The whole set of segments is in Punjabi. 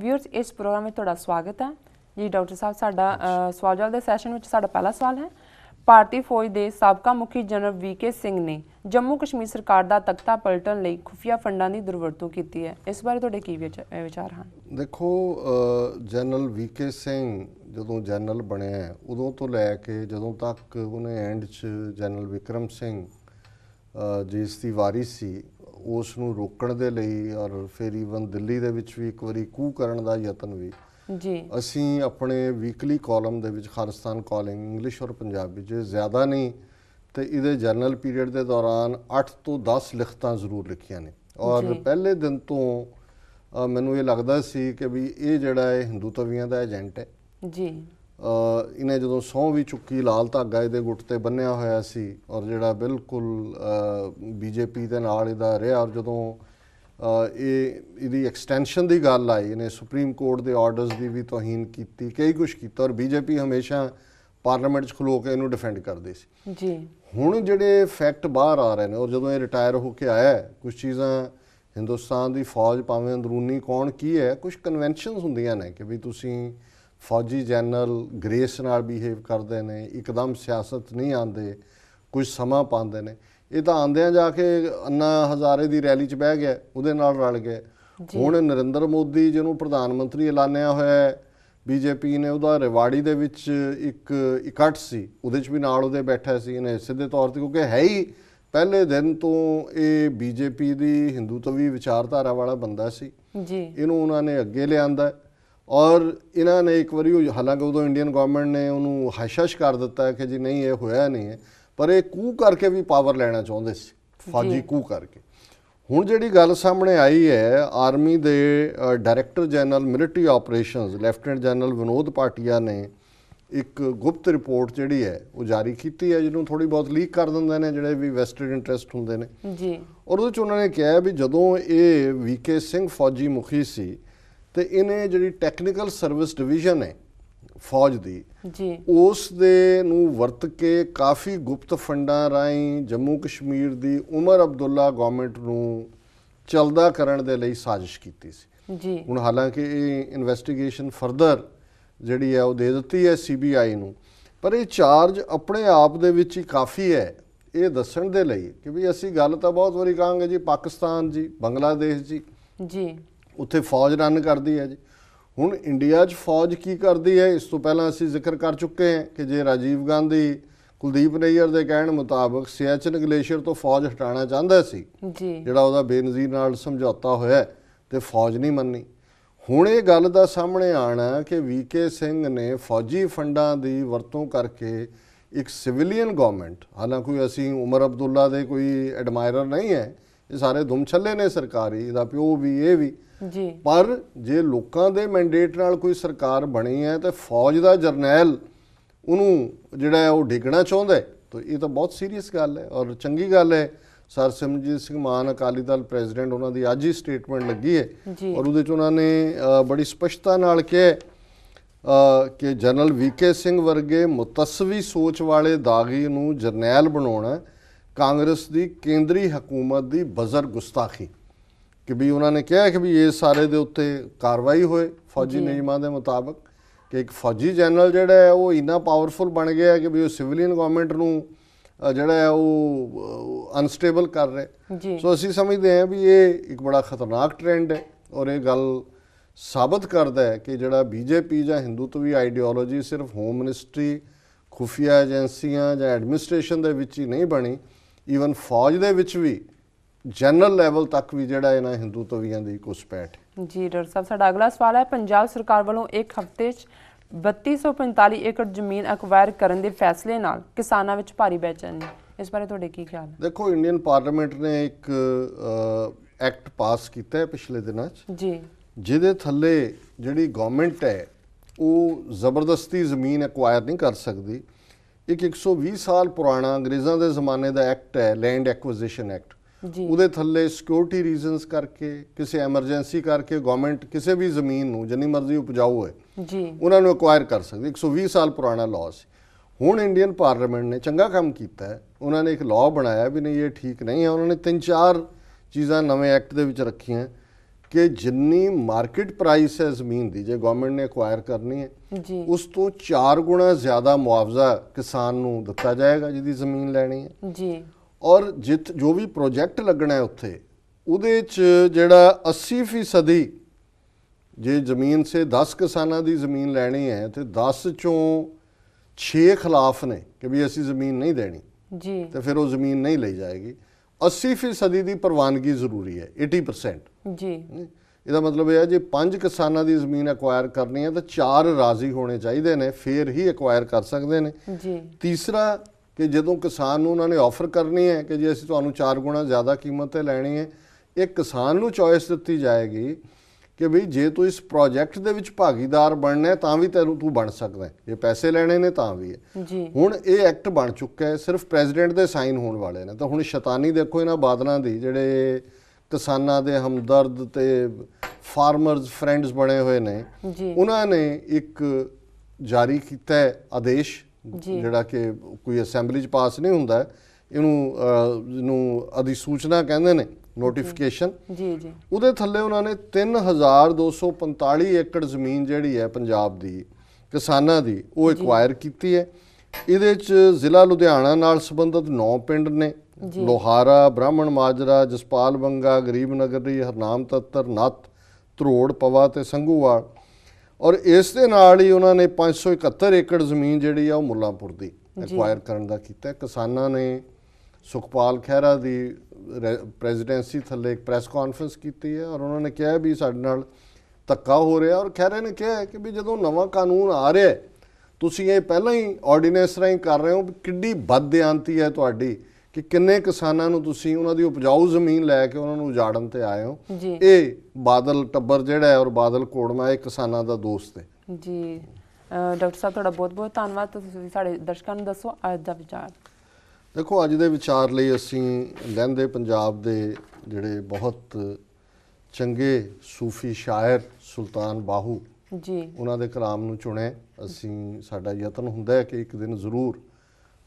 ਵਿਅਰਸ ਇਸ ਪ੍ਰੋਗਰਾਮ ਵਿੱਚ ਤੁਹਾਡਾ ਸਵਾਗਤ ਹੈ ਜੀ ਡਾਕਟਰ ਸਾਹਿਬ ਸਾਡਾ ਸਵਾਲ ਦੇ ਸੈਸ਼ਨ ਵਿੱਚ ਸਾਡਾ ਪਹਿਲਾ ਸਵਾਲ ਹੈ ਭਾਰਤੀ ਫੌਜ ਦੇ ਸਾਬਕਾ ਮੁਖੀ ਜਨਰਲ ਵੀਕੇ ਸਿੰਘ ਨੇ ਜੰਮੂ ਕਸ਼ਮੀਰ ਸਰਕਾਰ ਦਾ ਤਖਤਾ ਪਲਟਣ ਲਈ ਖੁਫੀਆ ਫੰਡਾਂ ਦੀ ਦੁਰਵਰਤੋਂ ਕੀਤੀ ਹੈ ਇਸ ਬਾਰੇ ਤੁਹਾਡੇ ਕੀ ਵਿਚਾਰ ਹਨ ਦੇਖੋ ਜਨਰਲ ਵੀਕੇ ਸਿੰਘ ਜਦੋਂ ਜਨਰਲ ਬਣਿਆ ਉਦੋਂ ਤੋਂ ਲੈ ਕੇ ਜਦੋਂ ਤੱਕ ਉਹਨੇ ਐਂਡ 'ਚ ਜਨਰਲ ਵਿਕਰਮ ਸਿੰਘ ਜਿਸ ਦੀ ਵਾਰਿਸ ਸੀ ਉਸ ਨੂੰ ਰੋਕਣ ਦੇ ਲਈ ਔਰ ਫਿਰ ਇਵਨ ਦਿੱਲੀ ਦੇ ਵਿੱਚ ਵੀ ਇੱਕ ਵਾਰੀ ਕੂ ਕਰਨ ਦਾ ਯਤਨ ਵੀ ਜੀ ਅਸੀਂ ਆਪਣੇ ਵੀਕਲੀ ਕਾਲਮ ਦੇ ਵਿੱਚ ਖਾਲਿਸਤਾਨ ਕਾਲਿੰਗ ਇੰਗਲਿਸ਼ ਔਰ ਪੰਜਾਬੀ ਜੇ ਜ਼ਿਆਦਾ ਨਹੀਂ ਤੇ ਇਹਦੇ ਜਰਨਲ ਪੀਰੀਅਡ ਦੇ ਦੌਰਾਨ 8 ਤੋਂ 10 ਲਿਖਤਾਂ ਜ਼ਰੂਰ ਲਿਖੀਆਂ ਨੇ ਔਰ ਪਹਿਲੇ ਦਿਨ ਤੋਂ ਮੈਨੂੰ ਇਹ ਲੱਗਦਾ ਸੀ ਕਿ ਵੀ ਇਹ ਜਿਹੜਾ ਹੈ ਹਿੰਦੂਤਵੀਆਂ ਦਾ ਏਜੰਟ ਹੈ ਜੀ ਇਹਨੇ ਜਦੋਂ ਸੌ ਵੀ ਚੁੱਕੀ ਲਾਲ ਧਾਗਾ ਇਹਦੇ ਗੁੱਟ ਤੇ ਬੰਨਿਆ ਹੋਇਆ ਸੀ ਔਰ ਜਿਹੜਾ ਬਿਲਕੁਲ ਬੀਜੇਪੀ ਦੇ ਨਾਲ ਇਹਦਾ ਰਿਹਾ ਔਰ ਜਦੋਂ ਇਹ ਇਹਦੀ ਐਕਸਟੈਂਸ਼ਨ ਦੀ ਗੱਲ ਆਈ ਇਹਨੇ ਸੁਪਰੀਮ ਕੋਰਟ ਦੇ ਆਰਡਰਸ ਦੀ ਵੀ ਤੋਹੀਨ ਕੀਤੀ ਕਈ ਕੁਝ ਕੀਤਾ ਔਰ ਬੀਜੇਪੀ ਹਮੇਸ਼ਾ ਪਾਰਲੀਮੈਂਟ 'ਚ ਖਲੋ ਕੇ ਇਹਨੂੰ ਡਿਫੈਂਡ ਕਰਦੇ ਸੀ ਜੀ ਹੁਣ ਜਿਹੜੇ ਫੈਕਟ ਬਾਹਰ ਆ ਰਹੇ ਨੇ ਔਰ ਜਦੋਂ ਇਹ ਰਿਟਾਇਰ ਹੋ ਕੇ ਆਇਆ ਕੁਝ ਚੀਜ਼ਾਂ ਹਿੰਦੁਸਤਾਨ ਦੀ ਫੌਜ ਭਾਵੇਂ ਅੰਦਰੂਨੀ ਕੌਣ ਕੀ ਹੈ ਕੁਝ ਕਨਵੈਨਸ਼ਨਸ ਹੁੰਦੀਆਂ ਨੇ ਕਿ ਵੀ ਤੁਸੀਂ ਫੌਜੀ ਜਨਰਲ ਗ੍ਰੇਸ ਨਾਲ ਬਿਹੇਵ ਕਰਦੇ ਨੇ ਇੱਕਦਮ ਸਿਆਸਤ ਨਹੀਂ ਆਂਦੇ ਕੁਝ ਸਮਾਂ ਪਾਉਂਦੇ ਨੇ ਇਹ ਤਾਂ ਆਂਦਿਆਂ ਜਾ ਕੇ ਅੰਨਾ ਹਜ਼ਾਰੇ ਦੀ ਰੈਲੀ 'ਚ ਬਹਿ ਗਿਆ ਉਹਦੇ ਨਾਲ ਰਲ ਗਿਆ ਹੁਣ ਨਰਿੰਦਰ ਮੋਦੀ ਜਿਹਨੂੰ ਪ੍ਰਧਾਨ ਮੰਤਰੀ ਐਲਾਨਿਆ ਹੋਇਆ ਹੈ ਬੀਜੇਪੀ ਨੇ ਉਹਦਾ ਰਿਵਾੜੀ ਦੇ ਵਿੱਚ ਇੱਕ ਇਕੱਠ ਸੀ ਉਹਦੇ 'ਚ ਵੀ ਨਾਲ ਉਹਦੇ ਬੈਠਾ ਸੀ ਇਹਨੇ ਸਿੱਧੇ ਤੌਰ ਤੇ ਕਿਉਂਕਿ ਹੈ ਹੀ ਪਹਿਲੇ ਦਿਨ ਤੋਂ ਇਹ ਬੀਜੇਪੀ ਦੀ ਹਿੰਦੂਤਵੀ ਵਿਚਾਰਧਾਰਾ ਵਾਲਾ ਬੰਦਾ ਸੀ ਜੀ ਇਹਨੂੰ ਉਹਨਾਂ ਨੇ ਅੱਗੇ ਲਿਆਂਦਾ ਔਰ ਇਹਨਾਂ ਨੇ ਇੱਕ ਵਾਰੀ ਉਹ ਹਾਲਾਂਕਿ ਉਦੋਂ ਇੰਡੀਅਨ ਗਵਰਨਮੈਂਟ ਨੇ ਉਹਨੂੰ ਹਸ਼ਸ਼ ਕਰ ਦਿੱਤਾ ਕਿ ਜੀ ਨਹੀਂ ਇਹ ਹੋਇਆ ਨਹੀਂ ਹੈ ਪਰ ਇਹ ਕੂ ਕਰਕੇ ਵੀ ਪਾਵਰ ਲੈਣਾ ਚਾਹੁੰਦੇ ਸੀ ਫੌਜੀ ਕੂ ਕਰਕੇ ਹੁਣ ਜਿਹੜੀ ਗੱਲ ਸਾਹਮਣੇ ਆਈ ਹੈ ਆਰਮੀ ਦੇ director general military operations lieutenant general Vinod Bhatia ਨੇ ਇੱਕ ਗੁਪਤ ਰਿਪੋਰਟ ਜਿਹੜੀ ਹੈ ਉਹ ਜਾਰੀ ਕੀਤੀ ਹੈ ਜਿਹਨੂੰ ਥੋੜੀ ਬਹੁਤ ਲੀਕ ਕਰ ਦਿੰਦੇ ਨੇ ਜਿਹੜੇ ਵੀ ਵੈਸਟਡ ਇੰਟਰਸਟ ਹੁੰਦੇ ਨੇ ਜੀ ਔਰ ਉਹਦੇ ਚ ਉਹਨਾਂ ਨੇ ਕਿਹਾ ਵੀ ਜਦੋਂ ਇਹ ਵੀਕੇ ਸਿੰਘ ਫੌਜੀ ਮੁਖੀ ਸੀ ਤੇ ਇਹਨੇ ਜਿਹੜੀ ਟੈਕਨੀਕਲ ਸਰਵਿਸ ਡਿਵੀਜ਼ਨ ਹੈ ਫੌਜ ਦੀ ਜੀ ਉਸ ਦੇ ਨੂੰ ਵਰਤ ਕੇ ਕਾਫੀ ਗੁਪਤ ਫੰਡਾਂ ਰਾਹੀਂ ਜੰਮੂ ਕਸ਼ਮੀਰ ਦੀ ਉਮਰ ਅਬਦੁੱਲਾ ਗਵਰਨਮੈਂਟ ਨੂੰ ਚਲਦਾ ਕਰਨ ਦੇ ਲਈ ਸਾਜ਼ਿਸ਼ ਕੀਤੀ ਸੀ ਜੀ ਹੁਣ ਹਾਲਾਂਕਿ ਇਹ ਇਨਵੈਸਟੀਗੇਸ਼ਨ ਫਰਦਰ ਜਿਹੜੀ ਹੈ ਉਹ ਦੇ ਦਿੱਤੀ ਹੈ ਸੀਬੀਆਈ ਨੂੰ ਪਰ ਇਹ ਚਾਰਜ ਆਪਣੇ ਆਪ ਦੇ ਵਿੱਚ ਹੀ ਕਾਫੀ ਹੈ ਇਹ ਦੱਸਣ ਦੇ ਲਈ ਕਿ ਵੀ ਅਸੀਂ ਗੱਲ ਤਾਂ ਬਹੁਤ ਵਾਰੀ ਕਹਾਂਗੇ ਜੀ ਪਾਕਿਸਤਾਨ ਜੀ ਬੰਗਲਾਦੇਸ਼ ਜੀ ਜੀ ਉੱਥੇ ਫੌਜ ਰਨ ਕਰਦੀ ਹੈ ਜੀ ਹੁਣ ਇੰਡੀਆ 'ਚ ਫੌਜ ਕੀ ਕਰਦੀ ਹੈ ਇਸ ਤੋਂ ਪਹਿਲਾਂ ਅਸੀਂ ਜ਼ਿਕਰ ਕਰ ਚੁੱਕੇ ਹਾਂ ਕਿ ਜੇ ਰਾਜੀਵ ਗਾਂਧੀ ਕੁਲਦੀਪ ਨਈਅਰ ਦੇ ਕਹਿਣ ਮੁਤਾਬਕ ਸਿਆਚਨ ਗਲੇਸ਼ੀਅਰ ਤੋਂ ਫੌਜ ਹਟਾਉਣਾ ਚਾਹੁੰਦਾ ਸੀ ਜੀ ਜਿਹੜਾ ਉਹਦਾ ਬੇਨਜ਼ੀਰ ਨਾਲ ਸਮਝੌਤਾ ਹੋਇਆ ਤੇ ਫੌਜ ਨਹੀਂ ਮੰਨੀ ਹੁਣ ਇਹ ਗੱਲ ਦਾ ਸਾਹਮਣੇ ਆਣਾ ਕਿ ਵੀਕੇ ਸਿੰਘ ਨੇ ਫੌਜੀ ਫੰਡਾਂ ਦੀ ਵਰਤੋਂ ਕਰਕੇ ਇੱਕ ਸਿਵਿਲੀਅਨ ਗਵਰਨਮੈਂਟ ਹਾਲਾਂਕਿ ਅਸੀਂ ਉਮਰ ਅਬਦੁੱਲਾ ਦੇ ਕੋਈ ਐਡਮਾਇਰਰ ਨਹੀਂ ਹੈ ਇਹ ਸਾਰੇ ਧੁੰਮ ਛੱਲੇ ਨੇ ਸਰਕਾਰੀ ਇਹਦਾ ਪਿਓ ਵੀ ਇਹ ਵੀ ਜੀ ਪਰ ਜੇ ਲੋਕਾਂ ਦੇ ਮੈਂਡੇਟ ਨਾਲ ਕੋਈ ਸਰਕਾਰ ਬਣੀ ਹੈ ਤੇ ਫੌਜ ਦਾ ਜਰਨੈਲ ਉਹਨੂੰ ਜਿਹੜਾ ਉਹ ਢਿਕਣਾ ਚਾਹੁੰਦਾ ਹੈ ਤਾਂ ਇਹ ਤਾਂ ਬਹੁਤ ਸੀਰੀਅਸ ਗੱਲ ਹੈ ਔਰ ਚੰਗੀ ਗੱਲ ਹੈ ਸਰ ਸਿਮਰਜੀਤ ਸਿੰਘ ਮਾਨ ਅਕਾਲੀ ਦਲ ਪ੍ਰੈਜ਼ੀਡੈਂਟ ਉਹਨਾਂ ਦੀ ਅੱਜ ਹੀ ਸਟੇਟਮੈਂਟ ਲੱਗੀ ਹੈ ਔਰ ਉਹਦੇ ਚ ਉਹਨਾਂ ਨੇ ਬੜੀ ਸਪਸ਼ਟਤਾ ਨਾਲ ਕਿਹਾ ਕਿ ਜਨਰਲ ਵੀਕੇ ਸਿੰਘ ਵਰਗੇ ਮੁਤਸਵੀ ਸੋਚ ਵਾਲੇ ਦਾਗੀ ਨੂੰ ਜਰਨੈਲ ਬਣਾਉਣਾ ਕਾਂਗਰਸ ਦੀ ਕੇਂਦਰੀ ਹਕੂਮਤ ਦੀ ਬਜ਼ਰ ਗੁਸਤਾਖੀ ਕਿ ਵੀ ਉਹਨਾਂ ਨੇ ਕਿਹਾ ਕਿ ਵੀ ਇਹ ਸਾਰੇ ਦੇ ਉੱਤੇ ਕਾਰਵਾਈ ਹੋਏ ਫੌਜੀ ਨਿਯਮਾਂ ਦੇ ਮੁਤਾਬਕ ਕਿ ਇੱਕ ਫੌਜੀ ਜਨਰਲ ਜਿਹੜਾ ਹੈ ਉਹ ਇੰਨਾ ਪਾਵਰਫੁਲ ਬਣ ਗਿਆ ਕਿ ਵੀ ਉਹ ਸਿਵਲੀਅਨ ਗਵਰਨਮੈਂਟ ਨੂੰ ਜਿਹੜਾ ਹੈ ਉਹ ਅਨਸਟੇਬਲ ਕਰ ਰਿਹਾ ਸੋ ਅਸੀਂ ਸਮਝਦੇ ਹਾਂ ਵੀ ਇਹ ਇੱਕ ਬੜਾ ਖਤਰਨਾਕ ਟ੍ਰੈਂਡ ਹੈ ਔਰ ਇਹ ਗੱਲ ਸਾਬਤ ਕਰਦਾ ਹੈ ਕਿ ਜਿਹੜਾ ਬੀਜੇਪੀ ਜਾਂ ਹਿੰਦੂਤਵੀ ਆਈਡੀਓਲੋਜੀ ਸਿਰਫ ਹੋਮ ਮਿਨਿਸਟਰੀ ਖੁਫੀਆ ਏਜੰਸੀਆਂ ਜਾਂ ਐਡਮਿਨਿਸਟ੍ਰੇਸ਼ਨ ਦੇ ਵਿੱਚ ਹੀ ਨਹੀਂ ਬਣੀ ਈਵਨ ਫੌਜ ਦੇ ਵਿੱਚ ਵੀ ਜਨਰਲ ਲੈਵਲ ਤੱਕ ਵੀ ਜਿਹੜਾ ਇਹਨਾਂ ਹਿੰਦੂ ਤਵੀਆਂ ਦੀ ਕੁਸਪੈਠ ਜੀ ਡਾਕਟਰ ਸਾਹਿਬ ਸਾਡਾ ਅਗਲਾ ਸਵਾਲ ਹੈ ਪੰਜਾਬ ਸਰਕਾਰ ਵੱਲੋਂ ਇੱਕ ਹਫ਼ਤੇ 'ਚ 3245 ਏਕੜ ਜ਼ਮੀਨ ਅਕਵਾਇਰ ਕਰਨ ਦੇ ਫੈਸਲੇ ਨਾਲ ਕਿਸਾਨਾਂ ਵਿੱਚ ਭਾਰੀ ਬੇਚੈਨੀ ਇਸ ਬਾਰੇ ਤੁਹਾਡੇ ਕੀ ਖਿਆਲ ਹੈ ਦੇਖੋ ਇੰਡੀਅਨ ਪਾਰਲੀਮੈਂਟ ਨੇ ਇੱਕ ਐਕਟ ਪਾਸ ਕੀਤਾ ਹੈ ਪਿਛਲੇ ਦਿਨਾਂ 'ਚ ਜੀ ਜਿਹਦੇ ਥੱਲੇ ਜਿਹੜੀ ਗਵਰਨਮੈਂਟ ਹੈ ਉਹ ਜ਼ਬਰਦਸਤੀ ਜ਼ਮੀਨ ਅਕਵਾਇਰ ਨਹੀਂ ਕਰ ਸਕਦੀ ਇੱਕ 120 ਸਾਲ ਪੁਰਾਣਾ ਅੰਗਰੇਜ਼ਾਂ ਦੇ ਜ਼ਮਾਨੇ ਦਾ ਐਕਟ ਹੈ ਲੈਂਡ ਐਕਵੀਜ਼ੀਸ਼ਨ ਐਕਟ ਉਹਦੇ ਥੱਲੇ ਸਿਕਿਉਰਿਟੀ ਰੀਜ਼ਨਸ ਕਰਕੇ ਕਿਸੇ ਐਮਰਜੈਂਸੀ ਕਰਕੇ ਗਵਰਨਮੈਂਟ ਕਿਸੇ ਵੀ ਜ਼ਮੀਨ ਨੂੰ ਜਿੰਨੀ ਮਰਜ਼ੀ ਉਪਜਾਊ ਹੈ ਜੀ ਉਹਨਾਂ ਨੂੰ ਐਕਵਾਇਰ ਕਰ ਸਕਦੀ 120 ਸਾਲ ਪੁਰਾਣਾ ਲਾਅ ਸੀ ਹੁਣ ਇੰਡੀਅਨ ਪਾਰਲੀਮੈਂਟ ਨੇ ਚੰਗਾ ਕੰਮ ਕੀਤਾ ਹੈ ਉਹਨਾਂ ਨੇ ਇੱਕ ਲਾਅ ਬਣਾਇਆ ਵੀ ਨਹੀਂ ਇਹ ਠੀਕ ਨਹੀਂ ਹੈ ਉਹਨਾਂ ਨੇ ਤਿੰਨ ਚਾਰ ਚੀਜ਼ਾਂ ਨਵੇਂ ਐਕਟ ਦੇ ਵਿੱਚ ਰੱਖੀਆਂ ਕਿ ਜਿੰਨੀ ਮਾਰਕੀਟ ਪ੍ਰਾਈਸ ਹੈ ਜ਼ਮੀਨ ਦੀ ਜੇ ਗਵਰਨਮੈਂਟ ਨੇ ਐਕਵਾਇਰ ਕਰਨੀ ਹੈ ਉਸ ਤੋਂ 4 ਗੁਣਾ ਜ਼ਿਆਦਾ ਮੁਆਵਜ਼ਾ ਕਿਸਾਨ ਨੂੰ ਦਿੱਤਾ ਜਾਏਗਾ ਜਿਹਦੀ ਜ਼ਮੀਨ ਲੈਣੀ ਹੈ ਜੀ ਔਰ ਜਿਤ ਜੋ ਵੀ ਪ੍ਰੋਜੈਕਟ ਲੱਗਣਾ ਹੈ ਉੱਥੇ ਉਹਦੇ 'ਚ ਜਿਹੜਾ 80% ਜੇ ਜ਼ਮੀਨ ਸੇ 10 ਕਿਸਾਨਾਂ ਦੀ ਜ਼ਮੀਨ ਲੈਣੀ ਹੈ ਤੇ 10 ਚੋਂ 6 ਖਿਲਾਫ ਨੇ ਕਿ ਵੀ ਅਸੀਂ ਜ਼ਮੀਨ ਨਹੀਂ ਦੇਣੀ ਜੀ ਤੇ ਫਿਰ ਉਹ ਜ਼ਮੀਨ ਨਹੀਂ ਲਈ ਜਾਏਗੀ 80% ਦੀ ਪ੍ਰਵਾਨਗੀ ਜ਼ਰੂਰੀ ਹੈ 80% ਜੀ ਇਹਦਾ ਮਤਲਬ ਇਹ ਹੈ ਜੇ ਪੰਜ ਕਿਸਾਨਾਂ ਦੀ ਜ਼ਮੀਨ ਐਕਵਾਇਰ ਕਰਨੀ ਹੈ ਤਾਂ ਚਾਰ ਰਾਜ਼ੀ ਹੋਣੇ ਚਾਹੀਦੇ ਨੇ ਫਿਰ ਹੀ ਐਕਵਾਇਰ ਕਰ ਸਕਦੇ ਨੇ ਜੀ ਤੀਸਰਾ ਕਿ ਜਦੋਂ ਕਿਸਾਨ ਨੂੰ ਉਹਨਾਂ ਨੇ ਆਫਰ ਕਰਨੀ ਹੈ ਕਿ ਜੇ ਅਸੀਂ ਤੁਹਾਨੂੰ ਚਾਰ ਗੁਣਾ ਜ਼ਿਆਦਾ ਕੀਮਤ ਤੇ ਲੈਣੀ ਹੈ ਇਹ ਕਿਸਾਨ ਨੂੰ ਚੋਇਸ ਦਿੱਤੀ ਜਾਏਗੀ ਕਿ ਵੀ ਜੇ ਤੂੰ ਇਸ ਪ੍ਰੋਜੈਕਟ ਦੇ ਵਿੱਚ ਭਾਗੀਦਾਰ ਬਣਨਾ ਤਾਂ ਵੀ ਤੈਨੂੰ ਤੂੰ ਬਣ ਸਕਦਾ ਹੈ ਜੇ ਪੈਸੇ ਲੈਣੇ ਨੇ ਤਾਂ ਵੀ ਹੈ ਜੀ ਹੁਣ ਇਹ ਐਕਟ ਬਣ ਚੁੱਕਾ ਹੈ ਸਿਰਫ ਪ੍ਰੈਜ਼ੀਡੈਂਟ ਦੇ ਸਾਈਨ ਹੋਣ ਵਾਲੇ ਨੇ ਤਾਂ ਹੁਣ ਸ਼ੈਤਾਨੀ ਦੇਖੋ ਇਹਨਾਂ ਬਾਦਲਾਂ ਦੀ ਜਿਹੜੇ ਕਿਸਾਨਾਂ ਦੇ ਹਮਦਰਦ ਤੇ ਫਾਰਮਰਸ ਫਰੈਂਡਸ ਬਣੇ ਹੋਏ ਨੇ ਉਹਨਾਂ ਨੇ ਇੱਕ ਜਾਰੀ ਕੀਤਾ ਹੈ ਆਦੇਸ਼ ਜਿਹੜਾ ਕਿ ਕੋਈ ਅਸੈਂਬਲੀ 'ਚ ਪਾਸ ਨਹੀਂ ਹੁੰਦਾ ਇਹਨੂੰ ਨੂੰ ਅਧਿਸੂਚਨਾ ਕਹਿੰਦੇ ਨੇ ਨੋਟੀਫਿਕੇਸ਼ਨ ਜੀ ਜੀ ਉਹਦੇ ਥੱਲੇ ਉਹਨਾਂ ਨੇ 3245 ਏਕੜ ਜ਼ਮੀਨ ਜਿਹੜੀ ਹੈ ਪੰਜਾਬ ਦੀ ਕਿਸਾਨਾਂ ਦੀ ਉਹ ਐਕਵਾਇਰ ਕੀਤੀ ਹੈ ਇਹਦੇ ਚ ਜ਼ਿਲ੍ਹਾ ਲੁਧਿਆਣਾ ਨਾਲ ਸੰਬੰਧਿਤ 9 ਪਿੰਡ ਨੇ ਲੋਹਾਰਾ ਬ੍ਰਾਹਮਣ ਮਾਜਰਾ ਜਸਪਾਲ ਬੰਗਾ ਗਰੀਬ ਦੀ ਹਰਨਾਮ ਤੱਤਰ ਨੱਤ ਧਰੋੜ ਪਵਾ ਤੇ ਸੰਗੂਵਾਲ ਔਰ ਇਸ ਦੇ ਨਾਲ ਹੀ ਉਹਨਾਂ ਨੇ 571 ਏਕੜ ਜ਼ਮੀਨ ਜਿਹੜੀ ਆ ਉਹ ਮੁੱਲਾਂਪੁਰ ਦੀ ਐਕਵਾਇਰ ਕਰਨ ਦਾ ਕੀਤਾ ਕਿਸਾਨਾਂ ਨੇ ਸੁਖਪਾਲ ਖਹਿਰਾ ਦੀ ਪ੍ਰੈਜ਼ੀਡੈਂਸੀ ਥੱਲੇ ਇੱਕ ਪ੍ਰੈਸ ਕਾਨਫਰੰਸ ਕੀਤੀ ਹੈ ਔਰ ਉਹਨਾਂ ਨੇ ਕਿਹਾ ਵੀ ਸਾਡੇ ਨਾਲ ਧੱਕਾ ਹੋ ਰਿਹਾ ਔਰ ਖਹਿਰੇ ਨੇ ਕਿਹਾ ਕਿ ਵੀ ਜਦੋਂ ਨਵਾਂ ਕਾਨੂੰਨ ਆ ਰਿਹਾ ਤੁਸੀਂ ਇਹ ਪਹਿਲਾਂ ਹੀ ਆਰਡੀਨੈਂਸ ਰਾਈ ਕਰ ਰਹੇ ਹੋ ਕਿੱਡੀ ਬਦਦਿਆਂਤੀ ਹੈ ਤੁਹਾਡੀ ਕਿ ਕਿੰਨੇ ਕਿਸਾਨਾਂ ਨੂੰ ਤੁਸੀਂ ਉਹਨਾਂ ਦੀ ਉਪਜਾਊ ਜ਼ਮੀਨ ਲੈ ਕੇ ਉਹਨਾਂ ਨੂੰ ਉਜਾੜਨ ਤੇ ਆਏ ਹੋ ਇਹ ਬਾਦਲ ਟੱਬਰ ਜਿਹੜਾ ਹੈ ਔਰ ਬਾਦਲ ਕੋੜਮਾ ਇਹ ਕਿਸਾਨਾਂ ਦਾ ਦੋਸਤ ਹੈ ਜੀ ਡਾਕਟਰ ਸਾਹਿਬ ਤੁਹਾਡਾ ਬਹੁਤ ਬਹੁਤ ਧੰਨਵਾਦ ਤੁਸੀਂ ਸਾਡੇ ਦਰਸ਼ਕਾਂ ਨੂੰ ਦੱਸੋ ਅੱਜ ਦਾ ਵਿਚਾਰ ਦੇਖੋ ਅੱਜ ਦੇ ਵਿਚਾਰ ਲਈ ਅਸੀਂ ਲਹਿੰਦੇ ਪੰਜਾਬ ਦੇ ਜਿਹੜੇ ਬਹੁਤ ਚੰਗੇ ਸੂਫੀ ਸ਼ਾਇਰ ਸੁਲਤਾਨ ਬਾਹੂ ਜੀ ਉਹਨਾਂ ਦੇ ਕਲਾਮ ਨੂੰ ਚੁਣੇ ਅਸੀਂ ਸਾਡਾ ਯਤਨ ਹੁੰਦਾ ਹੈ ਕਿ ਇੱਕ ਦਿਨ ਜ਼ਰੂਰ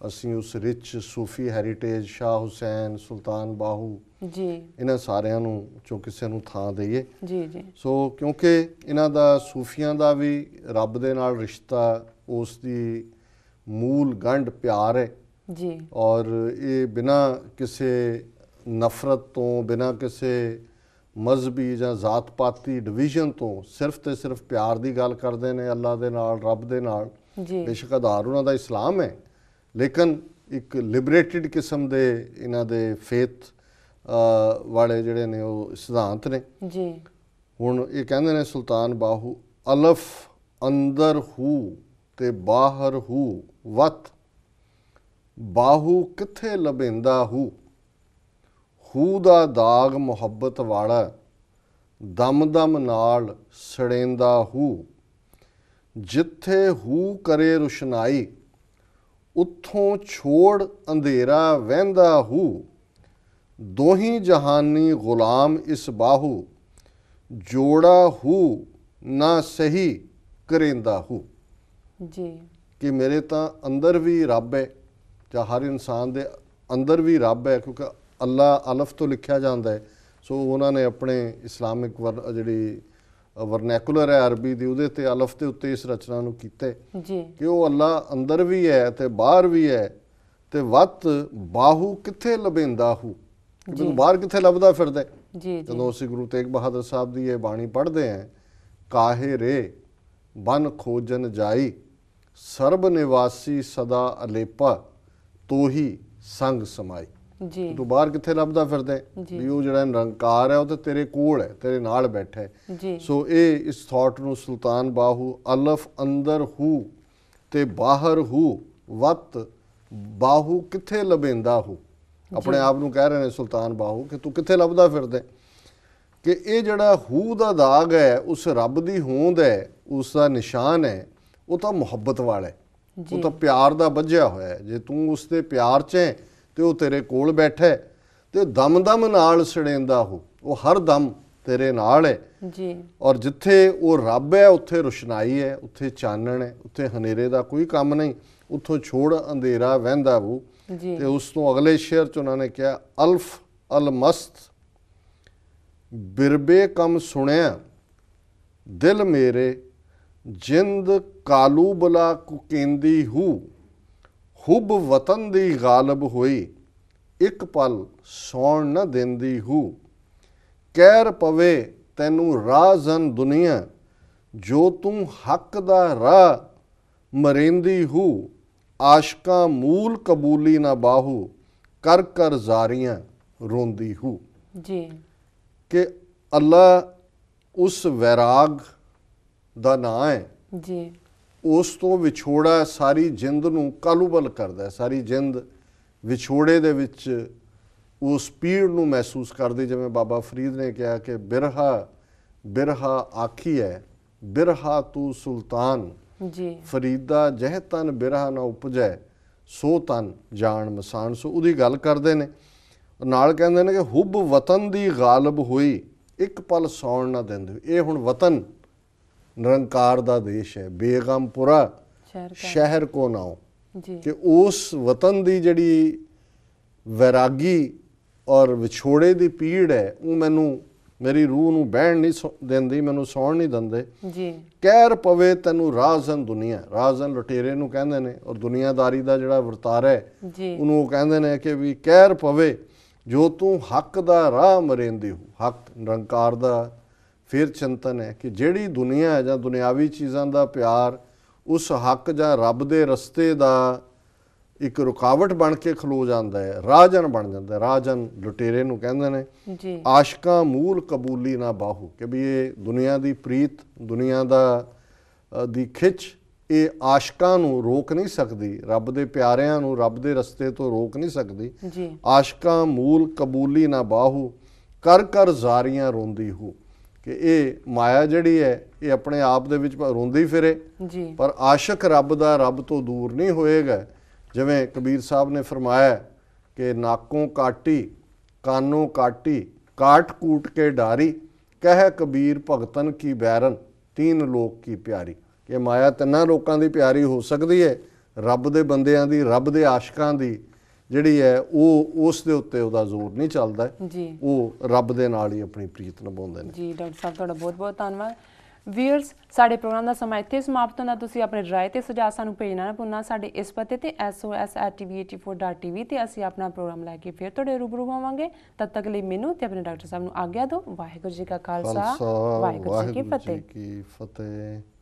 ਅਸੀਂ ਉਸ rich Sufi heritage Shah Hussain Sultan Bahu ji ਇਹਨਾਂ ਸਾਰਿਆਂ ਨੂੰ ਚੋਂ ਕਿਸੇ ਨੂੰ ਥਾਂ ਦੇਈਏ ਜੀ ਜੀ ਸੋ ਕਿਉਂਕਿ ਇਹਨਾਂ ਦਾ ਸੂਫੀਆਂ ਦਾ ਵੀ ਰੱਬ ਦੇ ਨਾਲ ਰਿਸ਼ਤਾ ਉਸ ਦੀ ਮੂਲ ਗੰਢ ਪਿਆਰ ਹੈ ਜੀ ਔਰ ਇਹ ਬਿਨਾ ਕਿਸੇ ਨਫ਼ਰਤ ਤੋਂ ਬਿਨਾ ਕਿਸੇ ਮਜ਼ਬੀ ਜਾਂ ਜ਼ਾਤ ਪਾਤੀ ਡਿਵੀਜ਼ਨ ਤੋਂ ਸਿਰਫ ਤੇ ਸਿਰਫ ਪਿਆਰ ਦੀ ਗੱਲ ਕਰਦੇ ਨੇ ਅੱਲਾ ਦੇ ਨਾਲ ਰੱਬ ਦੇ ਨਾਲ ਜੀ ਬੇਸ਼ੱਕ ਆਧਾਰ ਉਹਨਾਂ ਦਾ ਇਸਲਾਮ ਹੈ ਲੇਕਿਨ ਇੱਕ ਲਿਬਰੇਟਿਡ ਕਿਸਮ ਦੇ ਇਹਨਾਂ ਦੇ ਫੇਥ ਵਾਲੇ ਜਿਹੜੇ ਨੇ ਉਹ ਸਿਧਾਂਤ ਨੇ ਜੀ ਹੁਣ ਇਹ ਕਹਿੰਦੇ ਨੇ ਸੁਲਤਾਨ ਬਾਹੂ ਅਲਫ ਅੰਦਰ ਹੂ ਤੇ ਬਾਹਰ ਹੂ ਵਤ ਬਾਹੂ ਕਿੱਥੇ ਲਬਿੰਦਾ ਹੂ ਹੂ ਦਾ ਦਾਗ ਮੁਹੱਬਤ ਵਾਲਾ ਦਮ ਦਮ ਨਾਲ ਸੜੇਂਦਾ ਹੂ ਜਿੱਥੇ ਹੂ ਕਰੇ ਰੁਸ਼ਨਾਈ ਉੱਥੋਂ ਛੋੜ ਅੰਧੇਰਾ ਵਹਿੰਦਾ ਹੂ ਦੋਹੀ ਜਹਾਨੀ ਗੁਲਾਮ ਇਸ ਬਾਹੂ ਜੋੜਾ ਹੂ ਨਾ ਸਹੀ ਕਰੇਂਦਾ ਹੂ ਜੀ ਕਿ ਮੇਰੇ ਤਾਂ ਅੰਦਰ ਵੀ ਰੱਬ ਹੈ ਜਾਂ ਹਰ ਇਨਸਾਨ ਦੇ ਅੰਦਰ ਵੀ ਰੱਬ ਹੈ ਕਿਉਂਕਿ ਅੱਲਾ ਅਲਫ ਤੋਂ ਲਿਖਿਆ ਜਾਂਦਾ ਹੈ ਸੋ ਉਹਨਾਂ ਨੇ ਆਪਣੇ ਇਸਲਾਮਿਕ ਜਿਹੜੀ ਵਰਨੈਕੂਲਰ ਹੈ ਅਰਬੀ ਦੀ ਉਹਦੇ ਤੇ ਅਲਫ ਦੇ ਉੱਤੇ ਇਸ ਰਚਨਾ ਨੂੰ ਕੀਤੇ ਜੀ ਕਿ ਉਹ ਅੱਲਾ ਅੰਦਰ ਵੀ ਹੈ ਤੇ ਬਾਹਰ ਵੀ ਹੈ ਤੇ ਵਤ ਬਾਹੂ ਕਿੱਥੇ ਲਬੇਂਦਾ ਹੂ ਜੀ ਬਾਹਰ ਕਿੱਥੇ ਲੱਭਦਾ ਫਿਰਦਾ ਜੀ ਜੀ ਜਦੋਂ ਅਸੀਂ ਗੁਰੂ ਤੇਗ ਬਹਾਦਰ ਸਾਹਿਬ ਦੀ ਇਹ ਬਾਣੀ ਪੜ੍ਹਦੇ ਆਂ ਕਾਹੇ ਰੇ ਬਨ ਖੋਜਨ ਜਾਈ ਸਰਬ ਨਿਵਾਸੀ ਸਦਾ ਅਲੇਪਾ ਤੂੰ ਹੀ ਸੰਗ ਸਮਾਈ ਜੀ ਤੂੰ ਬਾਹਰ ਕਿੱਥੇ ਲੱਭਦਾ ਫਿਰਦਾ ਵੀ ਉਹ ਜਿਹੜਾ ਨਿਰੰਕਾਰ ਹੈ ਉਹ ਤੇ ਤੇਰੇ ਕੋਲ ਹੈ ਤੇਰੇ ਨਾਲ ਬੈਠਾ ਹੈ ਜੀ ਸੋ ਇਹ ਇਸ ਥਾਟ ਨੂੰ ਸੁਲਤਾਨ ਬਾਹੂ ਅਲਫ ਅੰਦਰ ਹੂ ਤੇ ਬਾਹਰ ਹੂ ਵਤ ਬਾਹੂ ਕਿੱਥੇ ਲਬੇਂਦਾ ਹੂ ਆਪਣੇ ਆਪ ਨੂੰ ਕਹਿ ਰਹੇ ਨੇ ਸੁਲਤਾਨ ਬਾਹੂ ਕਿ ਤੂੰ ਕਿੱਥੇ ਲੱਭਦਾ ਫਿਰਦਾ ਕਿ ਇਹ ਜਿਹੜਾ ਹੂ ਦਾ ਦਾਗ ਹੈ ਉਸ ਰੱਬ ਦੀ ਹੋਂਦ ਹੈ ਉਸ ਦਾ ਨਿਸ਼ਾਨ ਹੈ ਉਹ ਤਾਂ ਮੁਹੱਬਤ ਵਾਲਾ ਹੈ ਉਹ ਤਾਂ ਪਿਆਰ ਦਾ ਵੱਜਿਆ ਹੋਇਆ ਜੇ ਤੂੰ ਉਸ ਦੇ ਪਿਆਰ 'ਚ ਹੈ ਤੇ ਉਹ ਤੇਰੇ ਕੋਲ ਬੈਠਾ ਹੈ ਤੇ ਦਮਦਮ ਨਾਲ ਸੜੇਂਦਾ ਹੋ ਉਹ ਹਰ ਦਮ ਤੇਰੇ ਨਾਲ ਹੈ ਜੀ ਔਰ ਜਿੱਥੇ ਉਹ ਰੱਬ ਹੈ ਉੱਥੇ ਰੁਸ਼ਨਾਈ ਹੈ ਉੱਥੇ ਚਾਨਣ ਹੈ ਉੱਥੇ ਹਨੇਰੇ ਦਾ ਕੋਈ ਕੰਮ ਨਹੀਂ ਉੱਥੋਂ ਛੋੜ ਅੰਧੇਰਾ ਵਹਿੰਦਾ ਉਹ ਤੇ ਉਸ ਤੋਂ ਅਗਲੇ ਸ਼ੇਰ ਚ ਉਹਨਾਂ ਨੇ ਕਿਹਾ ਅਲਫ ਅਲਮਸਤ ਬਿਰਬੇ ਕਮ ਸੁਣਿਆ ਦਿਲ ਮੇਰੇ ਜਿੰਦ ਕਾਲੂ ਬਲਾ ਕੁਕੇਂਦੀ ਹੂ ਹੁਬ ਵਤਨ ਦੀ ਗਾਲਬ ਹੋਈ ਇੱਕ ਪਲ ਸੌਣ ਨਾ ਦਿੰਦੀ ਹੂ ਕਹਿਰ ਪਵੇ ਤੈਨੂੰ ਰਾਜ਼ਨ ਦੁਨੀਆ ਜੋ ਤੂੰ ਹੱਕ ਦਾ ਰਾ ਮਰੇਂਦੀ ਹੂ ਆਸ਼ਕਾਂ ਮੂਲ ਕਬੂਲੀ ਨਾ ਬਾਹੂ ਕਰ ਕਰ ਜ਼ਾਰੀਆਂ ਰੋਂਦੀ ਹੂ ਜੀ ਕਿ ਅੱਲਾ ਉਸ ਵਿਰਾਗ ਦਾ ਨਾਂ ਹੈ ਜੀ ਉਸ ਤੋਂ ਵਿਛੋੜਾ ਸਾਰੀ ਜਿੰਦ ਨੂੰ ਕਾਲੂਬਲ ਕਰਦਾ ਸਾਰੀ ਜਿੰਦ ਵਿਛੋੜੇ ਦੇ ਵਿੱਚ ਉਸ ਪੀੜ ਨੂੰ ਮਹਿਸੂਸ ਕਰਦੇ ਜਿਵੇਂ ਬਾਬਾ ਫਰੀਦ ਨੇ ਕਿਹਾ ਕਿ ਬਿਰਹਾ ਬਿਰਹਾ ਆਖੀ ਹੈ ਬਿਰਹਾ ਤੂੰ ਸੁਲਤਾਨ ਜੀ ਫਰੀਦਾ ਜਹ ਤਨ ਬਿਰਹਾ ਨਾ ਉਪਜੈ ਸੋ ਤਨ ਜਾਣ ਮਸਾਨ ਸੋ ਉਹਦੀ ਗੱਲ ਕਰਦੇ ਨੇ ਨਾਲ ਕਹਿੰਦੇ ਨੇ ਕਿ ਹੁਬ ਵਤਨ ਦੀ ਗਾਲਬ ਹੋਈ ਇੱਕ ਪਲ ਸੌਣ ਨਾ ਦਿੰਦੇ ਇਹ ਹੁਣ ਵਤਨ ਨਿਰੰਕਾਰ ਦਾ ਦੇਸ਼ ਹੈ ਬੇਗਮਪੁਰਾ ਸ਼ਹਿਰ ਕੋ ਨਾਉ ਜੀ ਕਿ ਉਸ ਵਤਨ ਦੀ ਜਿਹੜੀ ਵਿਰਾਗੀ ਔਰ ਵਿਛੋੜੇ ਦੀ ਪੀੜ ਹੈ ਉਹ ਮੈਨੂੰ ਮੇਰੀ ਰੂਹ ਨੂੰ ਬਹਿਣ ਨਹੀਂ ਦਿੰਦੀ ਮੈਨੂੰ ਸੌਣ ਨਹੀਂ ਦਿੰਦੇ ਜੀ ਕਹਿਰ ਪਵੇ ਤੈਨੂੰ ਰਾਜ਼ਨ ਦੁਨੀਆ ਰਾਜ਼ਨ ਲੁਟੇਰੇ ਨੂੰ ਕਹਿੰਦੇ ਨੇ ਔਰ ਦੁਨੀਆਦਾਰੀ ਦਾ ਜਿਹੜਾ ਵਰਤਾਰਾ ਹੈ ਉਹਨੂੰ ਉਹ ਕਹਿੰਦੇ ਨੇ ਕਿ ਵੀ ਕਹਿਰ ਪਵੇ ਜੋ ਤੂੰ ਹੱਕ ਦਾ ਰਾਹ ਮਰੇਂਦੀ ਹੋ ਹੱਕ ਨਿਰੰਕਾਰ ਦਾ ਫਿਰ ਚਿੰਤਨ ਹੈ ਕਿ ਜਿਹੜੀ ਦੁਨੀਆ ਹੈ ਜਾਂ ਦੁਨਿਆਵੀ ਚੀਜ਼ਾਂ ਦਾ ਪਿਆਰ ਉਸ ਹੱਕ ਜਾਂ ਰੱਬ ਦੇ ਰਸਤੇ ਦਾ ਇੱਕ ਰੁਕਾਵਟ ਬਣ ਕੇ ਖਲੋ ਜਾਂਦਾ ਹੈ ਰਾਜਨ ਬਣ ਜਾਂਦਾ ਹੈ ਰਾਜਨ ਲੁਟੇਰੇ ਨੂੰ ਕਹਿੰਦੇ ਨੇ ਜੀ ਆਸ਼ਕਾਂ ਮੂਲ ਕਬੂਲੀ ਨਾ ਬਾਹੂ ਕਿ ਵੀ ਇਹ ਦੁਨੀਆ ਦੀ ਪ੍ਰੀਤ ਦੁਨੀਆ ਦਾ ਦੀ ਖਿੱਚ ਇਹ ਆਸ਼ਕਾਂ ਨੂੰ ਰੋਕ ਨਹੀਂ ਸਕਦੀ ਰੱਬ ਦੇ ਪਿਆਰਿਆਂ ਨੂੰ ਰੱਬ ਦੇ ਰਸਤੇ ਤੋਂ ਰੋਕ ਨਹੀਂ ਸਕਦੀ ਜੀ ਆਸ਼ਕਾਂ ਮੂਲ ਕਬੂਲੀ ਨਾ ਬਾਹੂ ਕਰ ਕਰ ਜ਼ਾਰੀਆਂ ਰੋਂਦੀ ਹੋ ਕਿ ਇਹ ਮਾਇਆ ਜਿਹੜੀ ਹੈ ਇਹ ਆਪਣੇ ਆਪ ਦੇ ਵਿੱਚ ਰੋਂਦੀ ਫਿਰੇ ਜੀ ਪਰ ਆਸ਼ਿਕ ਰੱਬ ਦਾ ਰੱਬ ਤੋਂ ਦੂਰ ਨਹੀਂ ਹੋਏਗਾ ਜਿਵੇਂ ਕਬੀਰ ਸਾਹਿਬ ਨੇ ਫਰਮਾਇਆ ਕਿ ਨਾਕੋਂ ਕਾਟੀ ਕਾਨੋਂ ਕਾਟੀ ਕਾਟ ਕੂਟ ਕੇ ਡਾਰੀ ਕਹਿ ਕਬੀਰ ਭਗਤਨ ਕੀ ਬੈਰਨ ਤੀਨ ਲੋਕ ਕੀ ਪਿਆਰੀ ਕਿ ਮਾਇਆ ਤਿੰਨਾਂ ਲੋਕਾਂ ਦੀ ਪਿਆਰੀ ਹੋ ਸਕਦੀ ਹੈ ਰੱਬ ਦੇ ਬੰਦਿਆਂ ਦੀ ਰੱਬ ਦੇ ਆਸ਼ਿਕਾਂ ਦੀ ਜਿਹੜੀ ਹੈ ਉਹ ਉਸ ਦੇ ਉੱਤੇ ਉਹਦਾ ਜ਼ੋਰ ਨਹੀਂ ਚੱਲਦਾ ਜੀ ਉਹ ਰੱਬ ਦੇ ਨਾਲ ਹੀ ਆਪਣੀ ਪ੍ਰੀਤ ਨਿਭਾਉਂਦੇ ਨੇ ਜੀ ਡਾਕਟਰ ਸਾਹਿਬ ਤੁਹਾਡਾ ਬਹੁਤ ਬਹੁਤ ਧੰਨਵਾਦ ਵੀਅਰਸ ਸਾਡੇ ਪ੍ਰੋਗਰਾਮ ਦਾ ਸਮਾਂ ਇੱਥੇ ਸਮਾਪਤ ਹੁੰਦਾ ਤੁਸੀਂ ਆਪਣੇ رائے ਤੇ ਸੁਝਾਅ ਸਾਨੂੰ ਭੇਜਣਾ ਨਾ ਭੁੱਲਣਾ ਸਾਡੇ ਇਸ ਪਤੇ ਤੇ sos@tv84.tv ਤੇ ਅਸੀਂ ਆਪਣਾ ਪ੍ਰੋਗਰਾਮ ਲੈ ਕੇ ਫਿਰ ਤੁਹਾਡੇ ਰੂਬਰੂ ਆਵਾਂਗੇ ਤਦ ਤੱਕ ਲਈ ਮੈਨੂੰ ਤੇ ਆਪਣੇ ਡਾਕਟਰ ਸਾਹਿਬ ਨੂੰ ਆਗਿਆ ਦਿਓ ਵਾਹਿਗੁਰੂ ਜੀ ਕਾ ਖਾਲਸਾ ਵਾਹਿਗੁਰੂ ਜੀ ਕੀ ਫਤਿਹ